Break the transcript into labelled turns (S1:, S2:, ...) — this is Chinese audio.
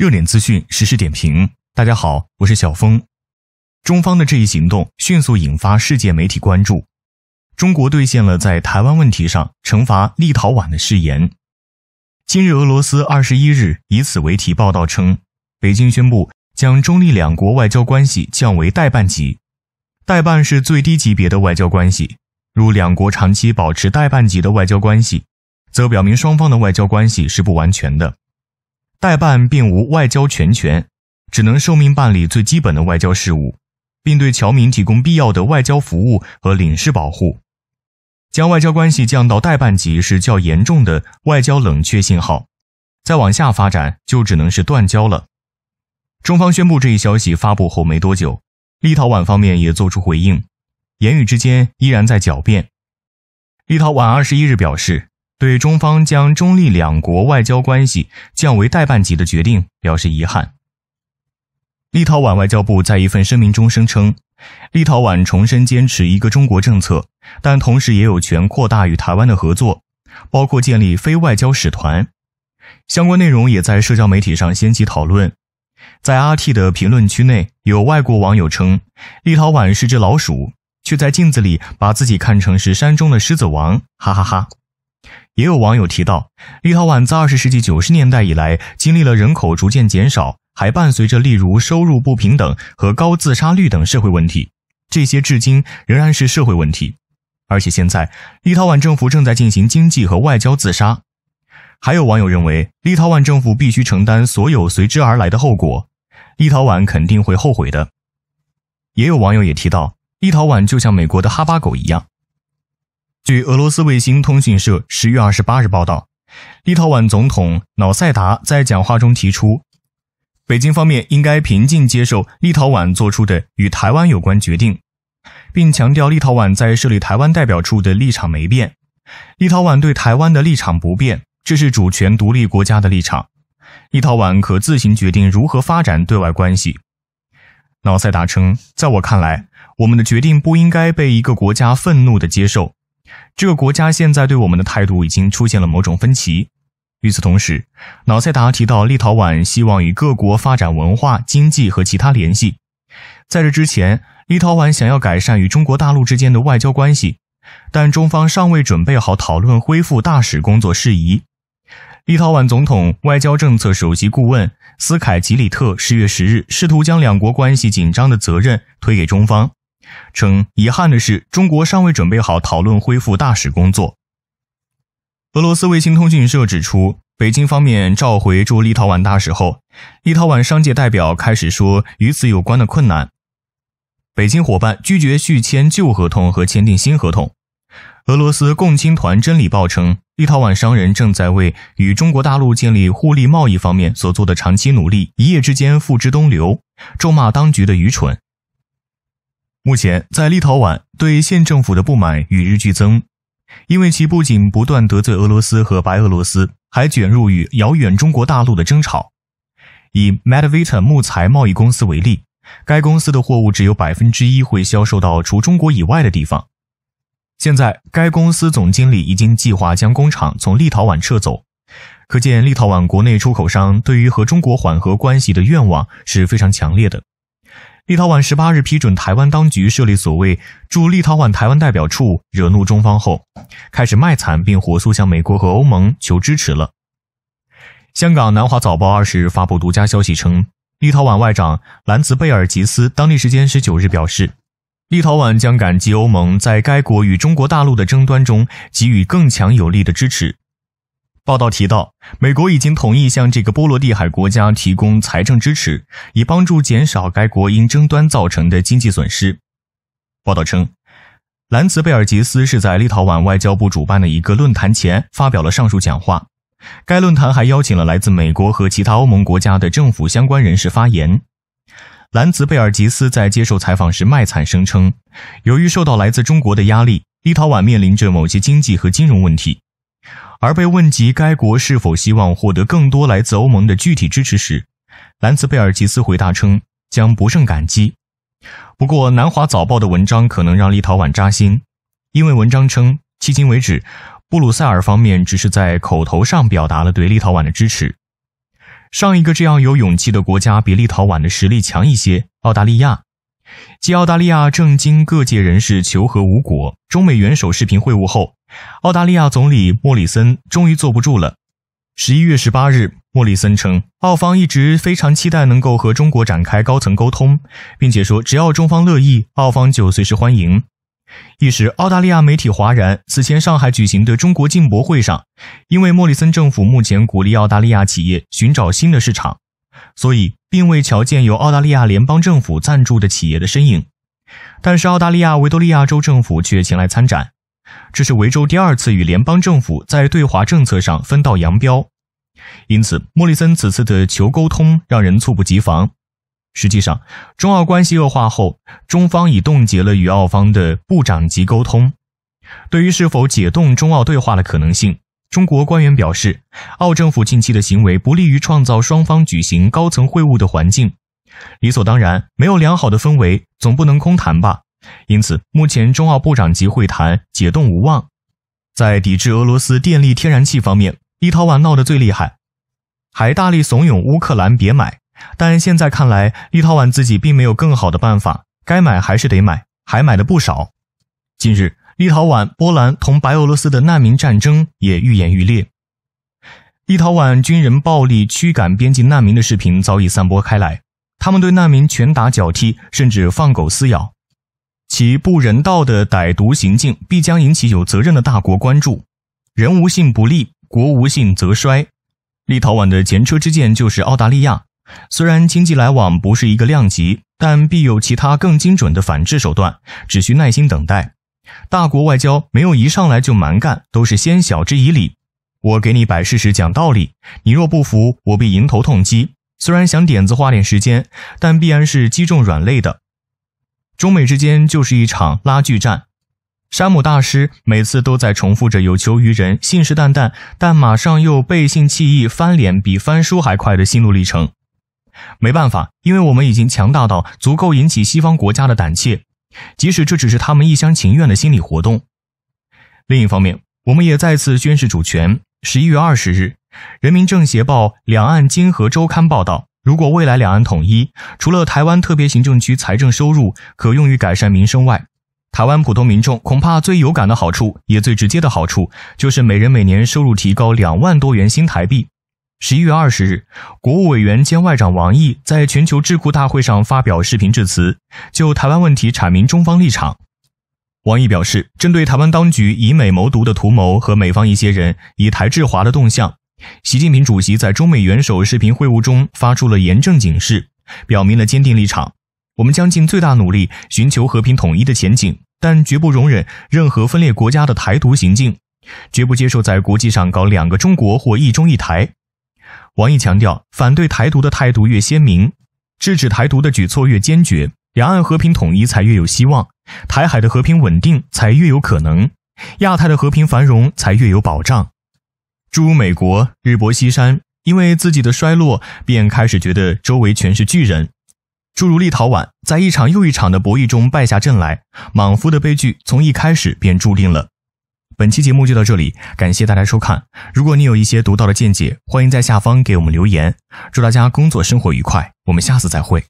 S1: 热点资讯实时点评，大家好，我是小峰。中方的这一行动迅速引发世界媒体关注。中国兑现了在台湾问题上惩罚立陶宛的誓言。今日俄罗斯二十一日以此为题报道称，北京宣布将中立两国外交关系降为代办级。代办是最低级别的外交关系。如两国长期保持代办级的外交关系，则表明双方的外交关系是不完全的。代办并无外交全权，只能受命办理最基本的外交事务，并对侨民提供必要的外交服务和领事保护。将外交关系降到代办级是较严重的外交冷却信号，再往下发展就只能是断交了。中方宣布这一消息发布后没多久，立陶宛方面也做出回应，言语之间依然在狡辩。立陶宛二十一日表示。对中方将中立两国外交关系降为代办级的决定表示遗憾。立陶宛外交部在一份声明中声称，立陶宛重申坚持一个中国政策，但同时也有权扩大与台湾的合作，包括建立非外交使团。相关内容也在社交媒体上掀起讨论。在 RT 的评论区内，有外国网友称：“立陶宛是只老鼠，却在镜子里把自己看成是山中的狮子王。”哈哈哈。也有网友提到，立陶宛在二十世纪九十年代以来经历了人口逐渐减少，还伴随着例如收入不平等和高自杀率等社会问题，这些至今仍然是社会问题。而且现在，立陶宛政府正在进行经济和外交自杀。还有网友认为，立陶宛政府必须承担所有随之而来的后果，立陶宛肯定会后悔的。也有网友也提到，立陶宛就像美国的哈巴狗一样。据俄罗斯卫星通讯社十月二十八日报道，立陶宛总统瑙塞达在讲话中提出，北京方面应该平静接受立陶宛做出的与台湾有关决定，并强调立陶宛在设立台湾代表处的立场没变。立陶宛对台湾的立场不变，这是主权独立国家的立场。立陶宛可自行决定如何发展对外关系。瑙塞达称，在我看来，我们的决定不应该被一个国家愤怒地接受。这个国家现在对我们的态度已经出现了某种分歧。与此同时，瑙塞达提到，立陶宛希望与各国发展文化、经济和其他联系。在这之前，立陶宛想要改善与中国大陆之间的外交关系，但中方尚未准备好讨论恢复大使工作事宜。立陶宛总统外交政策首席顾问斯凯吉里特十月十日试图将两国关系紧张的责任推给中方。称遗憾的是，中国尚未准备好讨论恢复大使工作。俄罗斯卫星通讯社指出，北京方面召回驻立陶宛大使后，立陶宛商界代表开始说与此有关的困难。北京伙伴拒绝续签旧合同和签订新合同。俄罗斯共青团真理报称，立陶宛商人正在为与中国大陆建立互利贸易方面所做的长期努力，一夜之间付之东流，咒骂当局的愚蠢。目前，在立陶宛，对县政府的不满与日俱增，因为其不仅不断得罪俄罗斯和白俄罗斯，还卷入与遥远中国大陆的争吵。以 Madvita 木材贸易公司为例，该公司的货物只有百分之一会销售到除中国以外的地方。现在，该公司总经理已经计划将工厂从立陶宛撤走。可见，立陶宛国内出口商对于和中国缓和关系的愿望是非常强烈的。立陶宛十八日批准台湾当局设立所谓驻立陶宛台湾代表处，惹怒中方后，开始卖惨，并火速向美国和欧盟求支持了。香港南华早报二十日发布独家消息称，立陶宛外长兰茨贝尔吉斯当地时间十九日表示，立陶宛将感激欧盟在该国与中国大陆的争端中给予更强有力的支持。报道提到，美国已经同意向这个波罗的海国家提供财政支持，以帮助减少该国因争端造成的经济损失。报道称，兰茨贝尔吉斯是在立陶宛外交部主办的一个论坛前发表了上述讲话。该论坛还邀请了来自美国和其他欧盟国家的政府相关人士发言。兰茨贝尔吉斯在接受采访时卖惨，声称，由于受到来自中国的压力，立陶宛面临着某些经济和金融问题。而被问及该国是否希望获得更多来自欧盟的具体支持时，兰茨贝尔吉斯回答称将不胜感激。不过，南华早报的文章可能让立陶宛扎心，因为文章称，迄今为止，布鲁塞尔方面只是在口头上表达了对立陶宛的支持。上一个这样有勇气的国家比立陶宛的实力强一些，澳大利亚。继澳大利亚正经各界人士求和无果，中美元首视频会晤后。澳大利亚总理莫里森终于坐不住了。十一月十八日，莫里森称，澳方一直非常期待能够和中国展开高层沟通，并且说，只要中方乐意，澳方就随时欢迎。一时，澳大利亚媒体哗然。此前，上海举行的中国进博会上，因为莫里森政府目前鼓励澳大利亚企业寻找新的市场，所以并未瞧见有澳大利亚联邦政府赞助的企业的身影。但是，澳大利亚维多利亚州政府却前来参展。这是维州第二次与联邦政府在对华政策上分道扬镳，因此莫里森此次的求沟通让人猝不及防。实际上，中澳关系恶化后，中方已冻结了与澳方的部长级沟通。对于是否解冻中澳对话的可能性，中国官员表示，澳政府近期的行为不利于创造双方举行高层会晤的环境。理所当然，没有良好的氛围，总不能空谈吧。因此，目前中澳部长级会谈解冻无望。在抵制俄罗斯电力、天然气方面，立陶宛闹得最厉害，还大力怂恿乌克兰别买。但现在看来，立陶宛自己并没有更好的办法，该买还是得买，还买了不少。近日，立陶宛、波兰同白俄罗斯的难民战争也愈演愈烈。立陶宛军人暴力驱赶边境难民的视频早已散播开来，他们对难民拳打脚踢，甚至放狗撕咬。其不人道的歹毒行径必将引起有责任的大国关注。人无信不立，国无信则衰。立陶宛的前车之鉴就是澳大利亚。虽然经济来往不是一个量级，但必有其他更精准的反制手段。只需耐心等待。大国外交没有一上来就蛮干，都是先晓之以理。我给你摆事实讲道理，你若不服，我必迎头痛击。虽然想点子花点时间，但必然是击中软肋的。中美之间就是一场拉锯战，山姆大师每次都在重复着有求于人，信誓旦旦，但马上又背信弃义、翻脸比翻书还快的心路历程。没办法，因为我们已经强大到足够引起西方国家的胆怯，即使这只是他们一厢情愿的心理活动。另一方面，我们也再次宣示主权。十一月二十日，《人民政协报》《两岸经合周刊》报道。如果未来两岸统一，除了台湾特别行政区财政收入可用于改善民生外，台湾普通民众恐怕最有感的好处，也最直接的好处，就是每人每年收入提高两万多元新台币。十一月二十日，国务委员兼外长王毅在全球智库大会上发表视频致辞，就台湾问题阐明中方立场。王毅表示，针对台湾当局以美谋独的图谋和美方一些人以台制华的动向。习近平主席在中美元首视频会晤中发出了严正警示，表明了坚定立场。我们将尽最大努力寻求和平统一的前景，但绝不容忍任何分裂国家的台独行径，绝不接受在国际上搞“两个中国”或“一中一台”。王毅强调，反对台独的态度越鲜明，制止台独的举措越坚决，两岸和平统一才越有希望，台海的和平稳定才越有可能，亚太的和平繁荣才越有保障。诸如美国日薄西山，因为自己的衰落，便开始觉得周围全是巨人；诸如立陶宛，在一场又一场的博弈中败下阵来，莽夫的悲剧从一开始便注定了。本期节目就到这里，感谢大家收看。如果你有一些独到的见解，欢迎在下方给我们留言。祝大家工作生活愉快，我们下次再会。